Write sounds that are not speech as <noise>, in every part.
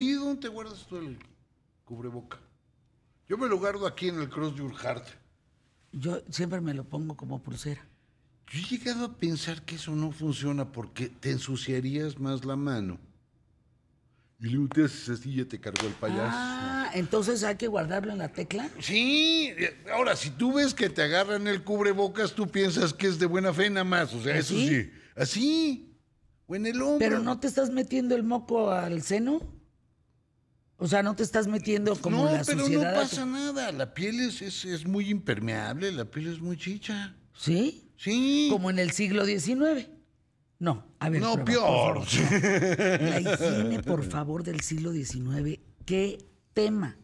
¿Y dónde guardas tú el cubreboca? Yo me lo guardo aquí en el Cross de Urhart. Yo siempre me lo pongo como pulsera. Yo he llegado a pensar que eso no funciona porque te ensuciarías más la mano. Y luego te haces así te cargó el payaso. Ah, entonces hay que guardarlo en la tecla. Sí, ahora si tú ves que te agarran el cubrebocas, tú piensas que es de buena fe nada más. O sea, eso sí. Así. O en el hombro. Pero no te estás metiendo el moco al seno. O sea, no te estás metiendo como no, pero No, pasa nada. La piel es, es, muy impermeable, la piel es muy chicha. ¿Sí? Sí. Como en el siglo XIX. No, a ver. No, peor. <laughs> La higiene, por favor, del siglo XIX. ¿Qué tema?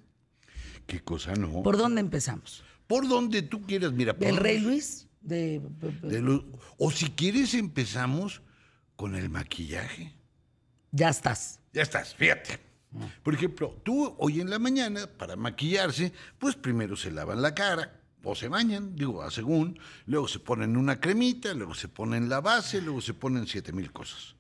¿Qué cosa no? ¿Por dónde empezamos? Por donde tú quieras, mira. ¿Del Rey Luis? De, o si quieres, empezamos con el maquillaje. Ya estás. Ya estás, fíjate. Por ejemplo, tú hoy en la mañana, para maquillarse, pues primero se lavan la cara, o se bañan, digo, a según, luego se ponen una cremita, luego se ponen la base, luego se ponen siete mil cosas.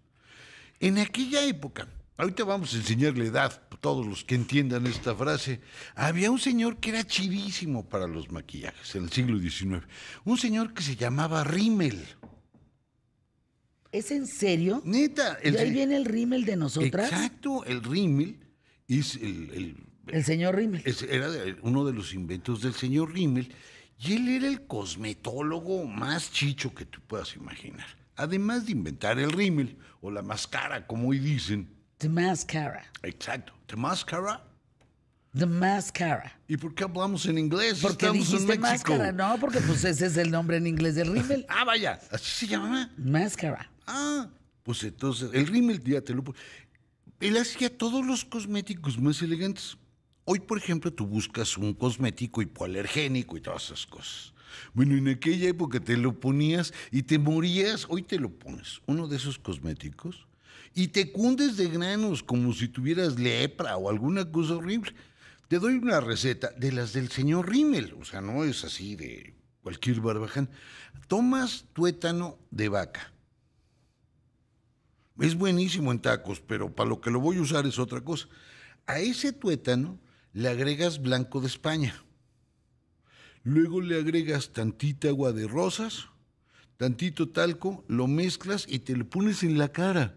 En aquella época, ahorita vamos a enseñar la edad, todos los que entiendan esta frase, había un señor que era chidísimo para los maquillajes en el siglo XIX, un señor que se llamaba Rimmel. ¿Es en serio? Neta. y ahí viene el rímel de nosotras. Exacto, el rímel es el, el, señor rímel. Era uno de los inventos del señor rímel y él era el cosmetólogo más chicho que tú puedas imaginar. Además de inventar el rímel o la máscara, como hoy dicen. The mascara. Exacto. The mascara The Mascara. ¿Y por qué hablamos en inglés? Porque Estamos en no, porque pues, ese es el nombre en inglés del rímel. <laughs> ah, vaya, así se llama. Máscara. Ah, pues entonces, el rímel ya te lo... Él hacía todos los cosméticos más elegantes. Hoy, por ejemplo, tú buscas un cosmético hipoalergénico y todas esas cosas. Bueno, en aquella época te lo ponías y te morías. Hoy te lo pones, uno de esos cosméticos, y te cundes de granos como si tuvieras lepra o alguna cosa horrible. Te doy una receta de las del señor Rimmel, o sea, no es así de cualquier barbaján. Tomas tuétano de vaca, es buenísimo en tacos, pero para lo que lo voy a usar es otra cosa. A ese tuétano le agregas blanco de España. Luego le agregas tantita agua de rosas, tantito talco, lo mezclas y te lo pones en la cara.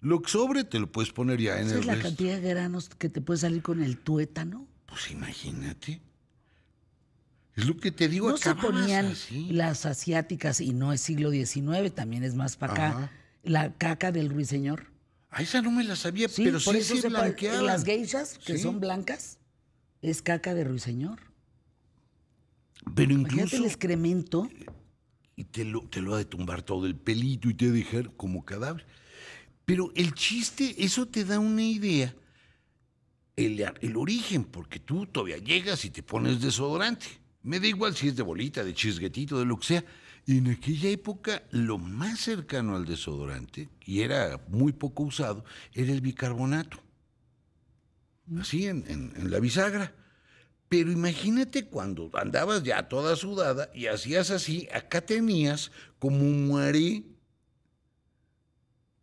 Lo que sobre te lo puedes poner ya en el es la cantidad de granos que te puede salir con el tuétano? Pues imagínate. Es lo que te digo. No se ponían las asiáticas y no es siglo XIX, también es más para acá la caca del ruiseñor. A ah, esa no me la sabía, pero por sí se Las geishas, que son blancas, es caca de ruiseñor. Pero incluso... Imagínate el excremento. Y te lo, te lo ha de tumbar todo el pelito y te dejar como cadáver. Pero el chiste, eso te da una idea. El, el, origen, porque tú todavía llegas y te pones desodorante. Me da igual si es de bolita, de chisguetito, de lo que sea, y en aquella época lo más cercano al desodorante, y era muy poco usado, era el bicarbonato. Mm. Así, en, la bisagra. Pero imagínate cuando andabas ya toda sudada y hacías así, acá tenías como un muerí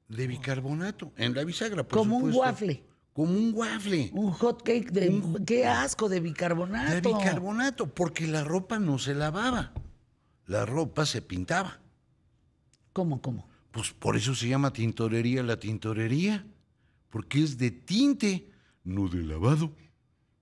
de oh. bicarbonato en la bisagra. como un waffle. Como un waffle. Un hot cake de. ¡Qué asco de bicarbonato! De bicarbonato, porque la ropa no se lavaba la ropa se pintaba. ¿Cómo, cómo? Pues por eso se llama tintorería la tintorería, porque es de tinte, no de lavado.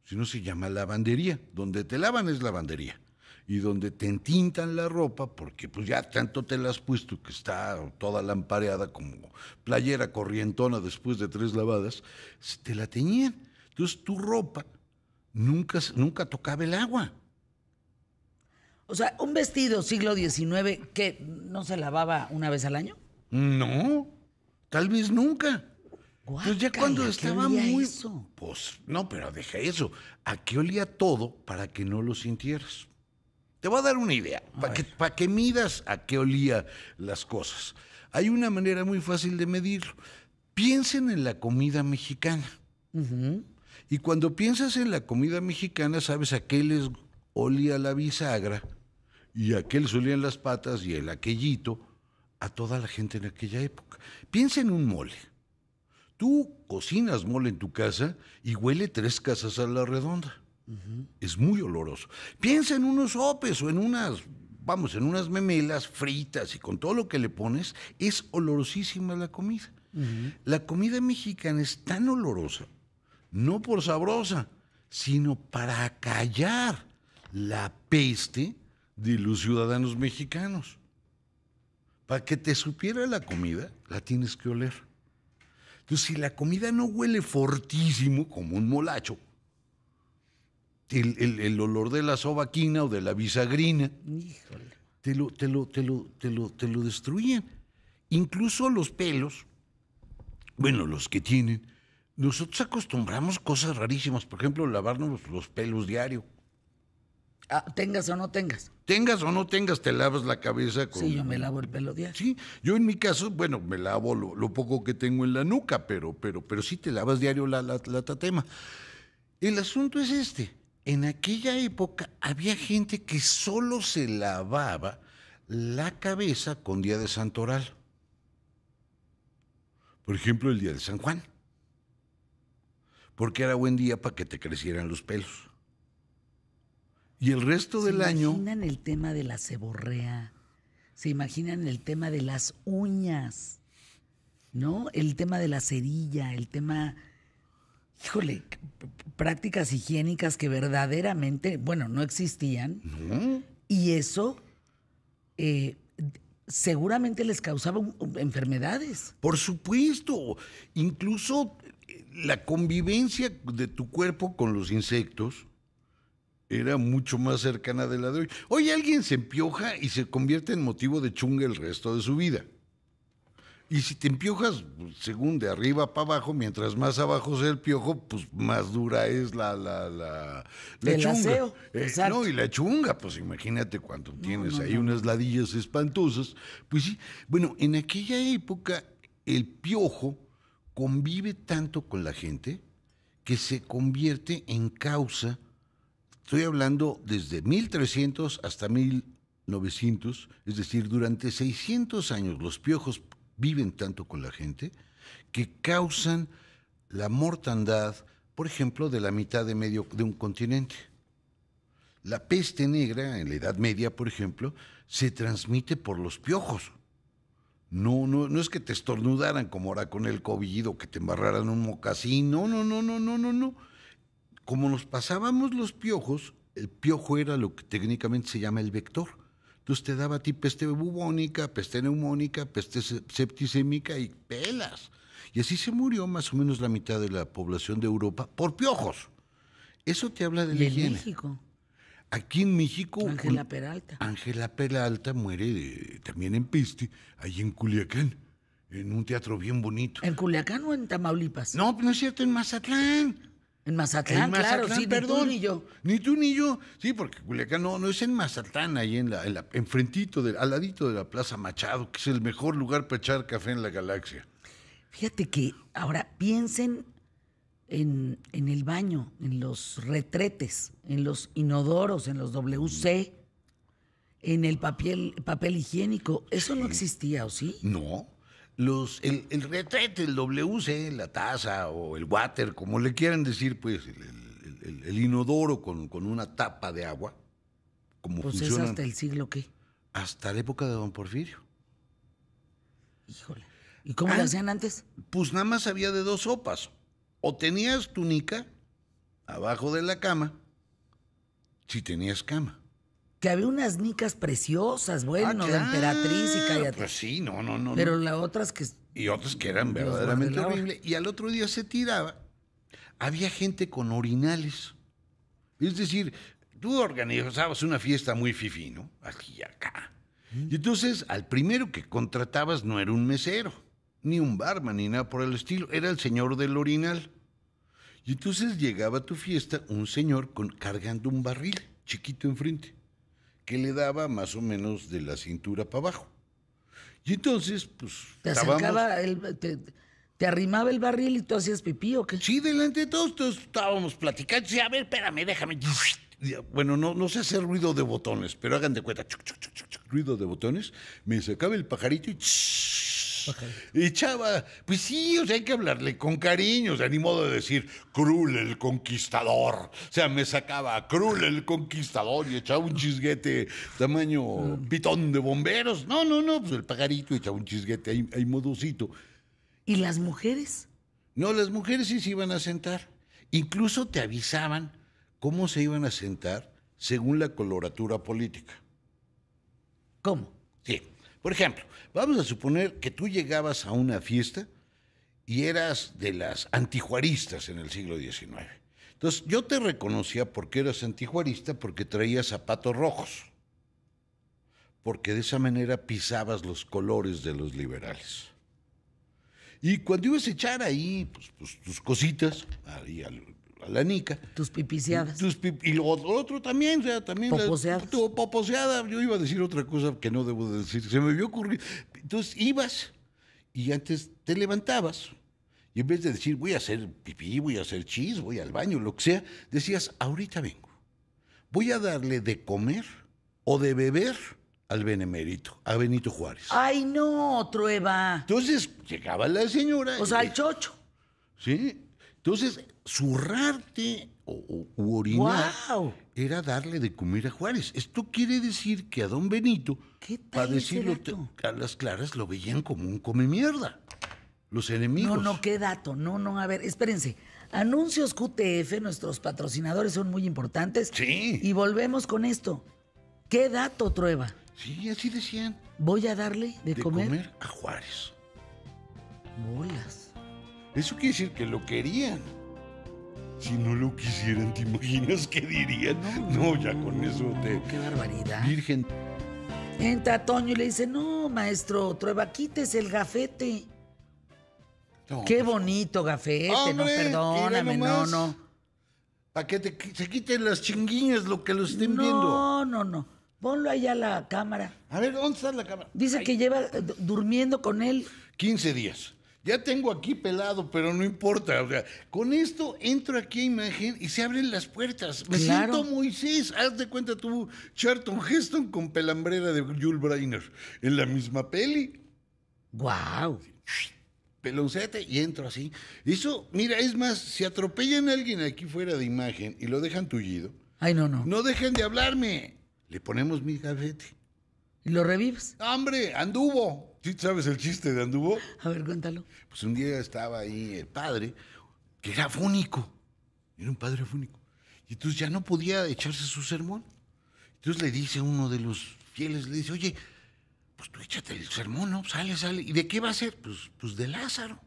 Si no se llama lavandería, donde te lavan es lavandería. Y donde te tintan la ropa, porque pues ya tanto te la has puesto que está toda lampareada como playera corrientona después de tres lavadas, te la teñían. Entonces tu ropa nunca, nunca tocaba el agua. O sea, un vestido siglo XIX que no se lavaba una vez al año. No, tal vez nunca. pues ya cuando estaba muy. Pues no, pero deja eso. ¿A qué olía todo para que no lo sintieras? Te voy a dar una idea, para que, que midas a qué olía las cosas. Hay una manera muy fácil de medirlo. Piensen en la comida mexicana. Y cuando piensas en la comida mexicana, sabes a qué les olía la bisagra y aquel solía en las patas y el aquellito a toda la gente en aquella época. Piensa en un mole. Tú cocinas mole en tu casa y huele tres casas a la redonda. Es muy oloroso. Piensa en unos sopes o en unas, vamos, en unas memelas fritas y con todo lo que le pones, es olorosísima la comida. La comida mexicana es tan olorosa, no por sabrosa, sino para callar la peste de los ciudadanos mexicanos. Para que te supiera la comida, la tienes que oler. Entonces, si la comida no huele fortísimo, como un molacho, el, el, olor de la sobaquina o de la bisagrina, te lo, te lo, te lo, te lo, te lo destruyen. Incluso los pelos, bueno, los que tienen, nosotros acostumbramos cosas rarísimas, por ejemplo, lavarnos los pelos diario. Ah, tengas o no tengas. Tengas o no tengas, te lavas la cabeza con. Sí, yo me lavo el pelo diario. Sí, yo en mi caso, bueno, me lavo lo, poco que tengo en la nuca, pero, pero, pero sí te lavas diario la, la, la tatema. El asunto es este. En aquella época había gente que solo se lavaba la cabeza con día de santoral. Por ejemplo, el día de San Juan. Porque era buen día para que te crecieran los pelos. Y el resto del año. ¿Se imaginan el tema de la ceborrea? ¿Se imaginan el tema de las uñas? ¿No? El tema de la cerilla, el tema. Híjole, prácticas higiénicas que verdaderamente, bueno, no existían. Y eso eh, seguramente les causaba enfermedades. Por supuesto. Incluso eh, la convivencia de tu cuerpo con los insectos era mucho más cercana de la de hoy. Hoy alguien se empioja y se convierte en motivo de chunga el resto de su vida. Y si te empiojas, pues, según de arriba para abajo, mientras más abajo sea el piojo, pues más dura es la, la, el chunga. Aseo, eh, no, y la chunga, pues imagínate cuando tienes ahí unas ladillas espantosas. Pues sí, bueno, en aquella época el piojo convive tanto con la gente que se convierte en causa Estoy hablando desde 1300 hasta 1900, es decir, durante 600 años los piojos viven tanto con la gente que causan la mortandad, por ejemplo, de la mitad de medio de un continente. La peste negra en la Edad Media, por ejemplo, se transmite por los piojos. No, no, no es que te estornudaran como ahora con el COVID o que te embarraran un mocasín. No, no, no, no, no, no, no como nos pasábamos los piojos, el piojo era lo que técnicamente se llama el vector. Entonces te daba a ti peste bubónica, peste neumónica, peste septicémica y pelas. Y así se murió más o menos la mitad de la población de Europa por piojos. Eso te habla de la ¿Y en México. Aquí en México. Ángela Peralta. Ángela Peralta muere también en peste, ahí en Culiacán, en un teatro bien bonito. ¿En Culiacán o en Tamaulipas? No, no es cierto, en Mazatlán. En Mazatlán, claro, sí, perdón. Ni tú ni yo. Ni tú ni yo. Sí, porque Culiacán no, no es en Mazatlán, ahí en la, enfrentito, del, al ladito de la Plaza Machado, que es el mejor lugar para echar café en la galaxia. Fíjate que ahora piensen en, en el baño, en los retretes, en los inodoros, en los WC, mm. en el papel, papel higiénico. ¿Eso no existía, o sí? No los, el, retrete, el WC, la taza o el water, como le quieran decir, pues, el, inodoro con, una tapa de agua, como pues hasta el siglo qué? Hasta la época de Don Porfirio. Híjole. ¿Y cómo lo ah, hacían antes? Pues nada más había de dos sopas. O tenías túnica abajo de la cama, si tenías cama. Que había unas nicas preciosas, ah, bueno, de la emperatriz y cállate. Pues sí, no, no, no. Pero las otras que. Y otras que eran verdaderamente horribles. Y al otro día se tiraba. Había gente con orinales. Es decir, tú organizabas una fiesta muy fifí, ¿no? Aquí y acá. Y entonces, al primero que contratabas no era un mesero, ni un barman, ni nada por el estilo, era el señor del orinal. Y entonces llegaba a tu fiesta un señor con, cargando un barril chiquito enfrente que le daba más o menos de la cintura para abajo. Y entonces, pues. Te te, arrimaba el barril y tú hacías pipí o qué? Sí, delante de todos, estábamos platicando. Sí, a ver, espérame, déjame. Bueno, no, no sé hacer ruido de botones, pero hagan de cuenta. Ruido de botones. Me sacaba el pajarito y Echaba, pues sí, o sea, hay que hablarle con cariño, o sea, ni modo de decir cruel el conquistador. O sea, me sacaba cruel el conquistador y echaba un chisguete tamaño pitón de bomberos. No, no, no, pues el pajarito echaba un chisguete ahí, ahí modosito. ¿Y las mujeres? No, las mujeres sí se iban a sentar. Incluso te avisaban cómo se iban a sentar según la coloratura política. ¿Cómo? Sí. Por ejemplo, vamos a suponer que tú llegabas a una fiesta y eras de las antijuaristas en el siglo XIX. Entonces, yo te reconocía porque eras antijuarista, porque traías zapatos rojos, porque de esa manera pisabas los colores de los liberales. Y cuando ibas a echar ahí pues, pues, tus cositas, ahí al nica. Tus pipiciadas. Tus y lo otro también, o sea, también. Poposeadas. Yo iba a decir otra cosa que no debo decir. Se me vio ocurrir. Entonces ibas y antes te levantabas. Y en vez de decir, voy a hacer pipí, voy a hacer chis, voy al baño, lo que sea, decías, ahorita vengo. Voy a darle de comer o de beber al benemérito, a Benito Juárez. ¡Ay, no, trueba! Entonces llegaba la señora. O sea, al chocho. Sí. Entonces zurrarte o, orinar era darle de comer a Juárez. Esto quiere decir que a don Benito, para decirlo a las claras, lo veían como un come mierda. Los enemigos. No, no, qué dato. No, no, a ver, espérense. Anuncios QTF, nuestros patrocinadores son muy importantes. Sí. Y volvemos con esto. ¿Qué dato, Trueba? Sí, así decían. Voy a darle de, comer? a Juárez. Bolas. Eso quiere decir que lo querían si no lo quisieran, ¿te imaginas qué dirían? No, ya con eso te. Qué barbaridad. Virgen. Entra Toño y le dice: No, maestro, Trueba, quites el gafete. qué pues, bonito gafete, no, perdóname, no, no. Para que te, se quiten las chinguillas lo que lo estén viendo. No, no, no. Ponlo allá a la cámara. A ver, ¿dónde está la cámara? Dice que lleva durmiendo con él. 15 días ya tengo aquí pelado, pero no importa. O con esto entro aquí a imagen y se abren las puertas. Me siento Moisés. Haz de cuenta tú, Charlton Heston con pelambrera de Jules Brainer en la misma peli. ¡Guau! Peloncete y entro así. Eso, mira, es más, si atropellan a alguien aquí fuera de imagen y lo dejan tullido. Ay, no, no. No dejen de hablarme. Le ponemos mi gafete. ¿Y lo revives? Hambre, ¡Anduvo! sabes el chiste de Anduvo? A ver, cuéntalo. Pues un día estaba ahí el padre, que era fúnico. Era un padre afúnico. Y entonces ya no podía echarse su sermón. Entonces le dice a uno de los fieles, le dice, oye, pues tú échate el sermón, ¿no? Sale, sale. ¿Y de qué va a ser? Pues, pues de Lázaro.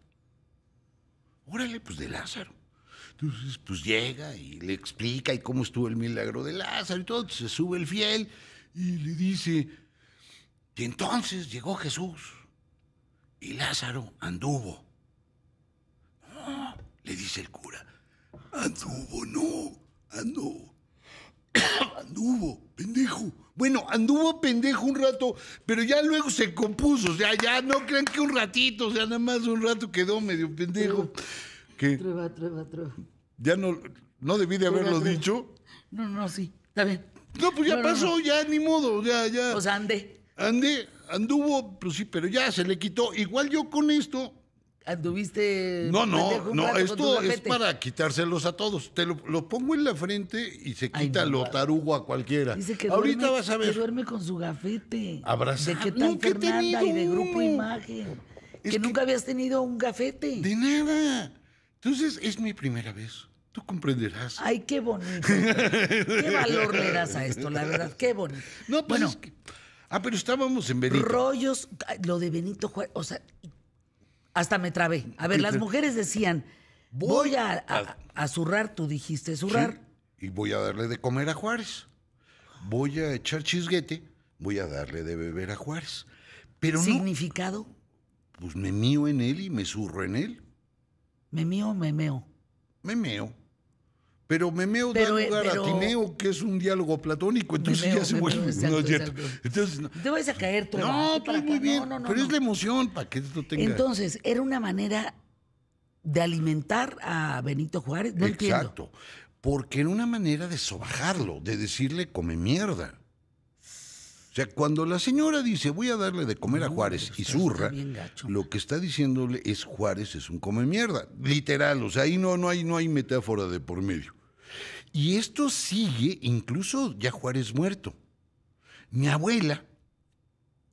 Órale, pues de Lázaro. Entonces, pues llega y le explica y cómo estuvo el milagro de Lázaro y todo. Se sube el fiel y le dice, y entonces llegó Jesús y Lázaro anduvo. Oh, le dice el cura, anduvo, no, anduvo. <coughs> anduvo, pendejo. Bueno, anduvo pendejo un rato, pero ya luego se compuso. O sea, ya no crean que un ratito, o sea, nada más un rato quedó medio pendejo. que Trueba, trueba, Ya no, no debí de haberlo dicho. No, no, sí, está bien. No, pues ya pasó, ya ni modo, ya, ya. Pues ande. Andé, anduvo, pues sí, pero ya se le quitó. Igual yo con esto. ¿Anduviste.? No, no, no, esto es para quitárselos a todos. Te lo, pongo en la frente y se quita lo tarugo a cualquiera. que Ahorita vas a ver. Que duerme con su gafete. Abrazado. De qué tal Fernanda y de Grupo Imagen. que, nunca habías tenido un gafete. De nada. Entonces, es mi primera vez. Tú comprenderás. Ay, qué bonito. qué valor le das a esto, la verdad. Qué bonito. No, pues bueno, Ah, pero estábamos en Benito. Rollos, lo de Benito Juárez, o sea, hasta me trabé. A ver, las mujeres decían, voy, a, zurrar, tú dijiste zurrar. y voy a darle de comer a Juárez. Voy a echar chisguete, voy a darle de beber a Juárez. Pero ¿Significado? pues me mío en él y me zurro en él. ¿Me mío o me meo? Me meo. Pero memeo da eh, lugar a tineo, que es un diálogo platónico, entonces ya se vuelve. no Entonces, no. Te vas a caer todo. No, estoy muy bien. pero es la emoción para que esto tenga. Entonces, era una manera de alimentar a Benito Juárez. No Exacto. Porque era una manera de sobajarlo, de decirle come mierda. O sea, cuando la señora dice voy a darle de comer a Juárez y zurra, lo que está diciéndole es Juárez es un come mierda. Literal, o sea, ahí no, no, hay, no hay metáfora de por medio. Y esto sigue incluso ya Juárez muerto. Mi abuela,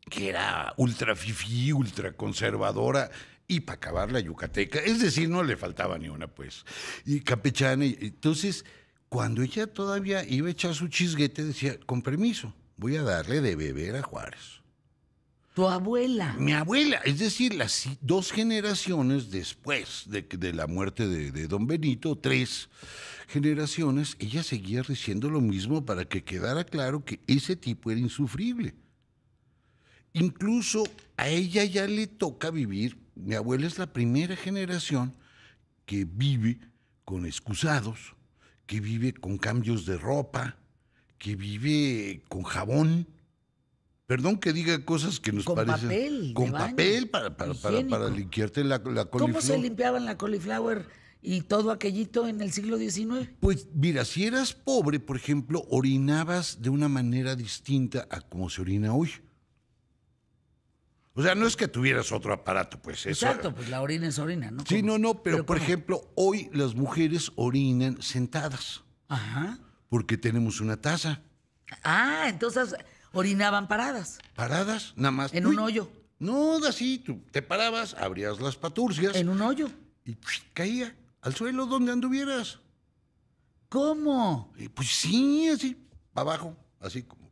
que era ultra fifí, ultra conservadora, y para acabar la yucateca, es decir, no le faltaba ni una, pues, y capechana. Y, entonces, cuando ella todavía iba a echar su chisguete, decía, con permiso, voy a darle de beber a Juárez abuela. Mi abuela, es decir, las dos generaciones después de, la muerte de, de, don Benito, tres generaciones, ella seguía diciendo lo mismo para que quedara claro que ese tipo era insufrible. Incluso a ella ya le toca vivir, mi abuela es la primera generación que vive con excusados, que vive con cambios de ropa, que vive con jabón Perdón que diga cosas que nos con parecen. Papel con papel para, para, para, la, la coliflor. ¿Cómo se limpiaban la cauliflower y todo aquellito en el siglo XIX? Pues mira, si eras pobre, por ejemplo, orinabas de una manera distinta a como se orina hoy. O sea, no es que tuvieras otro aparato, pues eso. Exacto, pues la orina es orina, ¿no? Sí, no, no, pero, por ejemplo, hoy las mujeres orinan sentadas. Ajá. Porque tenemos una taza. Ah, entonces Orinaban paradas. ¿Paradas? Nada más. En un hoyo. No, así, tú te parabas, abrías las paturcias. En un hoyo. Y caía al suelo donde anduvieras. ¿Cómo? pues sí, así, para abajo, así como.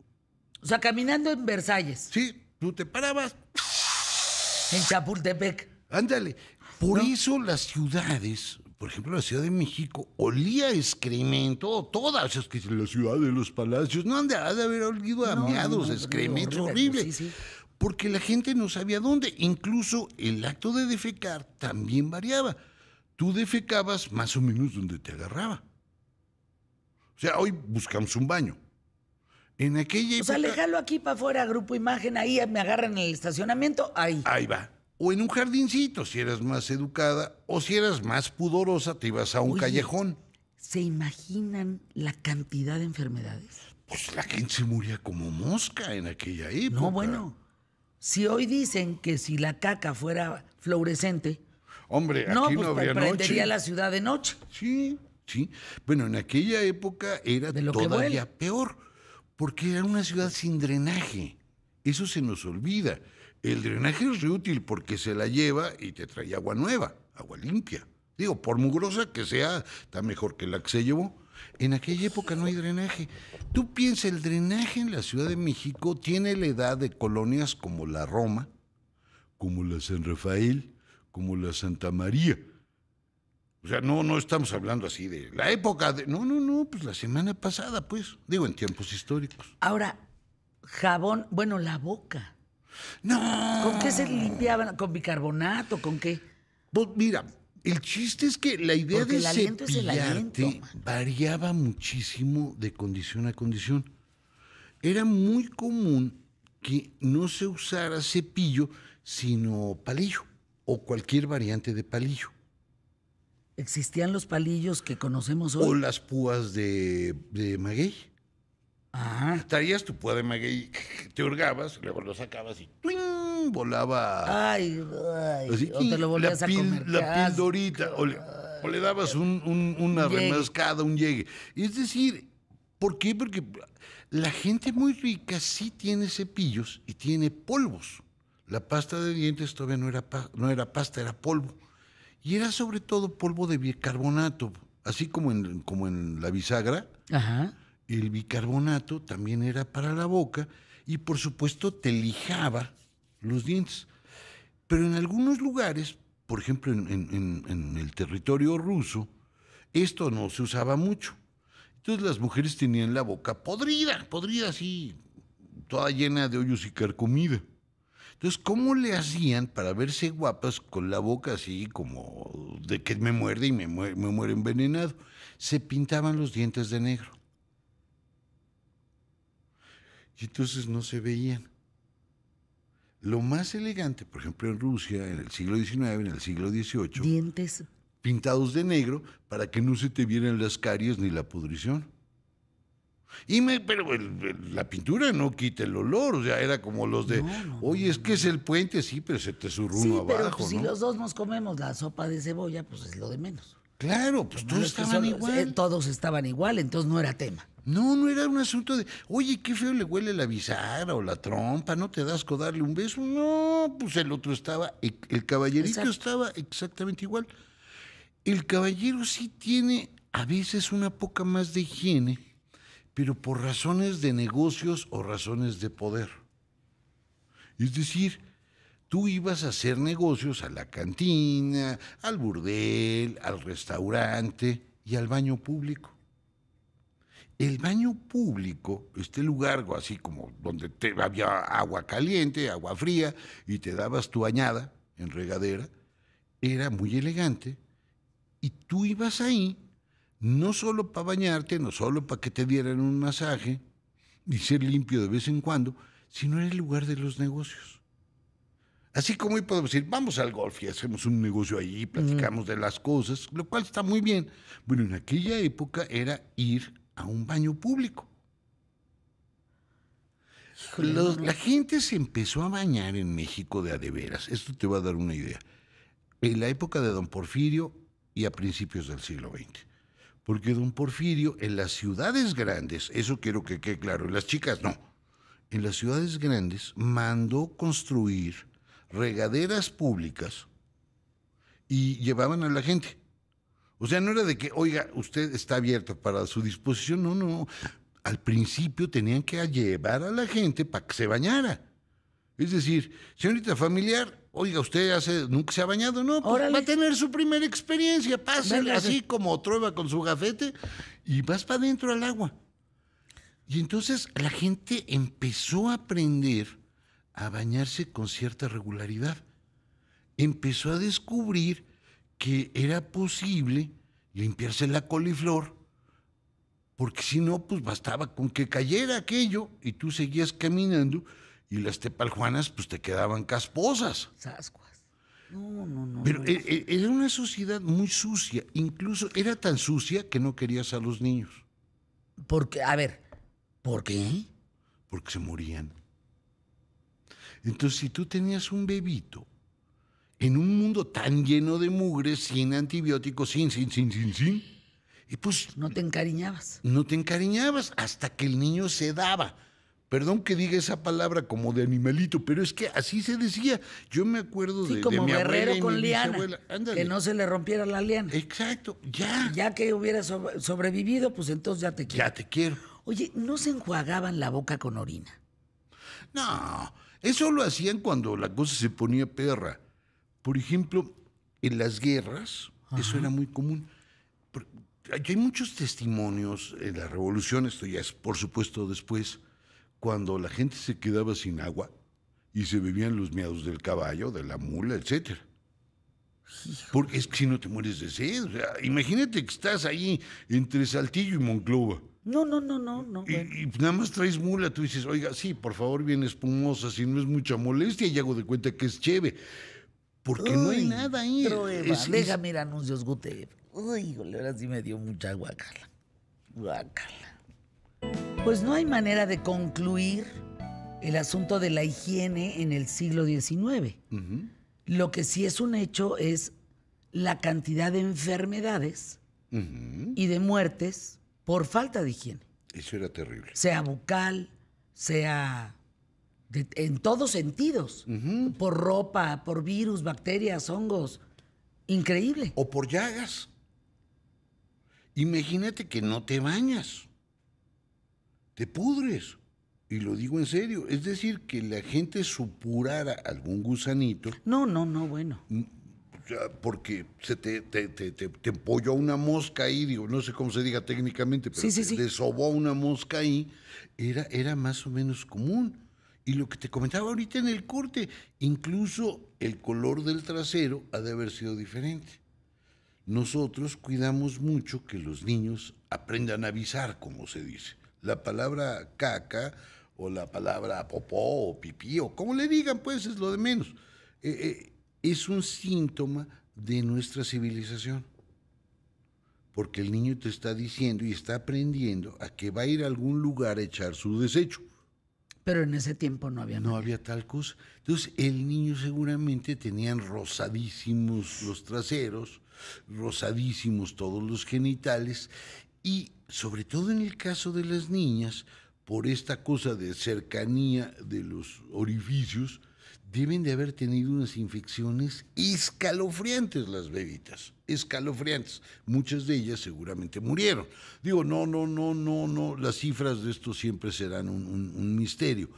O sea, caminando en Versalles. Sí, tú te parabas. En Chapultepec. Ándale. Por eso las ciudades por ejemplo, la Ciudad de México olía excremento, todas, esas que la ciudad de los palacios, no andaba de haber olido a miados, excremento horrible. Porque la gente no sabía dónde. Incluso el acto de defecar también variaba. Tú defecabas más o menos donde te agarraba. O sea, hoy buscamos un baño. En aquella O sea, déjalo aquí para afuera, grupo imagen, ahí me agarran en el estacionamiento, ahí. Ahí va o en un jardincito, si eras más educada, o si eras más pudorosa, te ibas a un callejón. ¿Se imaginan la cantidad de enfermedades? Pues la gente se moría como mosca en aquella época. No, bueno. Si hoy dicen que si la caca fuera fluorescente. Hombre, aquí pues no, no habría noche. la ciudad de noche. Sí, sí. Bueno, en aquella época era todavía peor, porque era una ciudad sin drenaje. Eso se nos olvida. El drenaje es útil porque se la lleva y te trae agua nueva, agua limpia. Digo, por mugrosa que sea, está mejor que la que se llevó. En aquella época no hay drenaje. Tú piensas, el drenaje en la Ciudad de México tiene la edad de colonias como la Roma, como la San Rafael, como la Santa María. O sea, no, no estamos hablando así de la época de. No, no, no, pues la semana pasada, pues. Digo, en tiempos históricos. Ahora, jabón, bueno, la boca. No. ¿Con qué se limpiaban? ¿Con bicarbonato? ¿Con qué? Pues mira, el chiste es que la idea de el aliento es variaba muchísimo de condición a condición. Era muy común que no se usara cepillo, sino palillo o cualquier variante de palillo. ¿Existían los palillos que conocemos hoy? O las púas de, de maguey. Ajá. Traías tu de maguey, <laughs> te hurgabas, luego lo sacabas y twin volaba. Ay, ay. o lo volvías a comer. La pildorita, o le, dabas una remascada, un llegue. Es decir, ¿por qué? Porque la gente muy rica sí tiene cepillos y tiene polvos. La pasta de dientes todavía no era, no era pasta, era polvo. Y era sobre todo polvo de bicarbonato, así como en, como en la bisagra. Ajá el bicarbonato también era para la boca y por supuesto te lijaba los dientes. Pero en algunos lugares, por ejemplo en, el territorio ruso, esto no se usaba mucho. Entonces las mujeres tenían la boca podrida, podrida así, toda llena de hoyos y carcomida. Entonces, ¿cómo le hacían para verse guapas con la boca así como de que me muerde y me muere envenenado? Se pintaban los dientes de negro y entonces no se veían. Lo más elegante, por ejemplo, en Rusia, en el siglo XIX, en el siglo XVIII. Dientes. Pintados de negro para que no se te vieran las caries ni la pudrición. Y me, pero la pintura no quita el olor, o sea, era como los de, oye, es que es el puente, sí, pero se te surruna sí, pero pues, si los dos nos comemos la sopa de cebolla, pues es lo de menos. Claro, pues todos estaban igual. Eh, todos estaban igual, entonces no era tema. No, no era un asunto de, oye, qué feo le huele la bisagra o la trompa, ¿no te das con darle un beso? No, pues el otro estaba, el caballerito estaba exactamente igual. El caballero sí tiene a veces una poca más de higiene, pero por razones de negocios o razones de poder. Es decir, tú ibas a hacer negocios a la cantina, al burdel, al restaurante y al baño público. El baño público, este lugar así como donde te, había agua caliente, agua fría y te dabas tu bañada en regadera, era muy elegante y tú ibas ahí no solo para bañarte, no solo para que te dieran un masaje y ser limpio de vez en cuando, sino era el lugar de los negocios Así como podemos decir, vamos al golf y hacemos un negocio allí, platicamos de las cosas, lo cual está muy bien. Bueno, en aquella época era ir a un baño público. la gente se empezó a bañar en México de a de veras. Esto te va a dar una idea. En la época de don Porfirio y a principios del siglo XX. Porque don Porfirio, en las ciudades grandes, eso quiero que quede claro, en las chicas no, en las ciudades grandes mandó construir regaderas públicas y llevaban a la gente. O sea, no era de que, oiga, usted está abierto para su disposición, no, no. Al principio tenían que llevar a la gente para que se bañara. Es decir, señorita familiar, oiga, usted nunca se ha bañado, no, pues, va a tener su primera experiencia, pásale así como trueba con su gafete y vas para adentro al agua. Y entonces la gente empezó a aprender a bañarse con cierta regularidad. Empezó a descubrir que era posible limpiarse la coliflor, porque si no, pues bastaba con que cayera aquello y tú seguías caminando y las tepaljuanas pues te quedaban casposas. Sascuas. No, no, no. Pero e, e, era una sociedad muy sucia, incluso era tan sucia que no querías a los niños. Porque, a ver, ¿por qué? Porque se morían. Entonces, si tú tenías un bebito en un mundo tan lleno de mugre, sin antibióticos, sin, sin, sin, sin, sin, y pues... No te encariñabas. No te encariñabas hasta que el niño se daba. Perdón que diga esa palabra como de animalito, pero es que así se decía. Yo me acuerdo de, como de mi como con liana, Que no se le rompiera la liana. Exacto, ya. Ya que hubiera sobrevivido, pues entonces ya te quiero. Ya te quiero. Oye, ¿no se enjuagaban la boca con orina? No. Eso lo hacían cuando la cosa se ponía perra. Por ejemplo, en las guerras, eso era muy común. Hay muchos testimonios en la revolución, esto ya es por supuesto después, cuando la gente se quedaba sin agua y se bebían los miados del caballo, de la mula, etcétera. Porque es que si no te mueres de sed. O sea, imagínate que estás ahí entre Saltillo y Monclova. No, no, no, no, no. Y, nada más traes mula, tú dices, oiga, sí, por favor, bien espumosa, si no es mucha molestia, y hago de cuenta que es cheve. Porque no hay nada ahí. déjame ir a anuncios, Gute. Uy, híjole, ahora sí me dio mucha guacala. Guacala. Pues no hay manera de concluir el asunto de la higiene en el siglo XIX. Lo que sí es un hecho es la cantidad de enfermedades y de muertes por falta de higiene. Eso era terrible. Sea bucal, sea en todos sentidos, por ropa, por virus, bacterias, hongos. Increíble. O por llagas. Imagínate que no te bañas. Te pudres. Y lo digo en serio, es decir, que la gente supurara algún gusanito. No, no, no, bueno. Mm, porque se te, te, te, te empolló una mosca ahí, digo, no sé cómo se diga técnicamente, pero se te sobó una mosca ahí, era, era más o menos común. Y lo que te comentaba ahorita en el corte, incluso el color del trasero ha de haber sido diferente. Nosotros cuidamos mucho que los niños aprendan a avisar, como se dice. La palabra caca o la palabra popó o pipí o como le digan, pues es lo de menos. Eh, eh, es un síntoma de nuestra civilización. Porque el niño te está diciendo y está aprendiendo a que va a ir a algún lugar a echar su desecho. Pero en ese tiempo no había. No había tal cosa. Entonces, el niño seguramente tenían rosadísimos los traseros, rosadísimos todos los genitales, y sobre todo en el caso de las niñas, por esta cosa de cercanía de los orificios, deben de haber tenido unas infecciones escalofriantes las bebitas, escalofriantes. Muchas de ellas seguramente murieron. Digo, no, no, no, no, no, las cifras de esto siempre serán un, un misterio.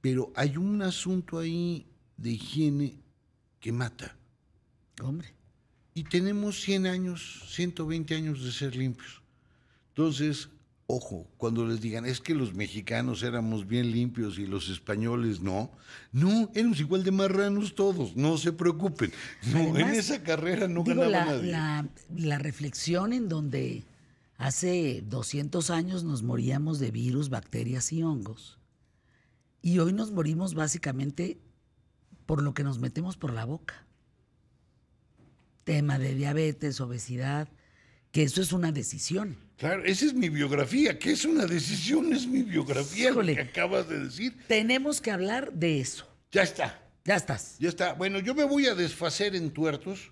Pero hay un asunto ahí de higiene que mata. Hombre. Y tenemos 100 años, 120 años de ser limpios. Entonces, Ojo, cuando les digan es que los mexicanos éramos bien limpios y los españoles no, no, éramos igual de marranos todos, no se preocupen. en esa carrera no ganaba la, nadie. La, la reflexión en donde hace 200 años nos moríamos de virus, bacterias y hongos. Y hoy nos morimos básicamente por lo que nos metemos por la boca. Tema de diabetes, obesidad, que eso es una decisión. Claro, esa es mi biografía. ¿Qué es una decisión? Es mi biografía, lo que acabas de decir. Tenemos que hablar de eso. Ya está. Ya estás. Ya está. Bueno, yo me voy a desfacer en tuertos,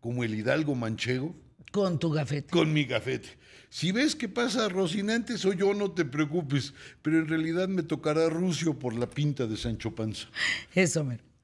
como el hidalgo manchego. Con tu gafete. Con mi gafete. Si ves que pasa Rocinante, soy yo, no te preocupes. Pero en realidad me tocará Rucio por la pinta de Sancho Panza. Eso, mero.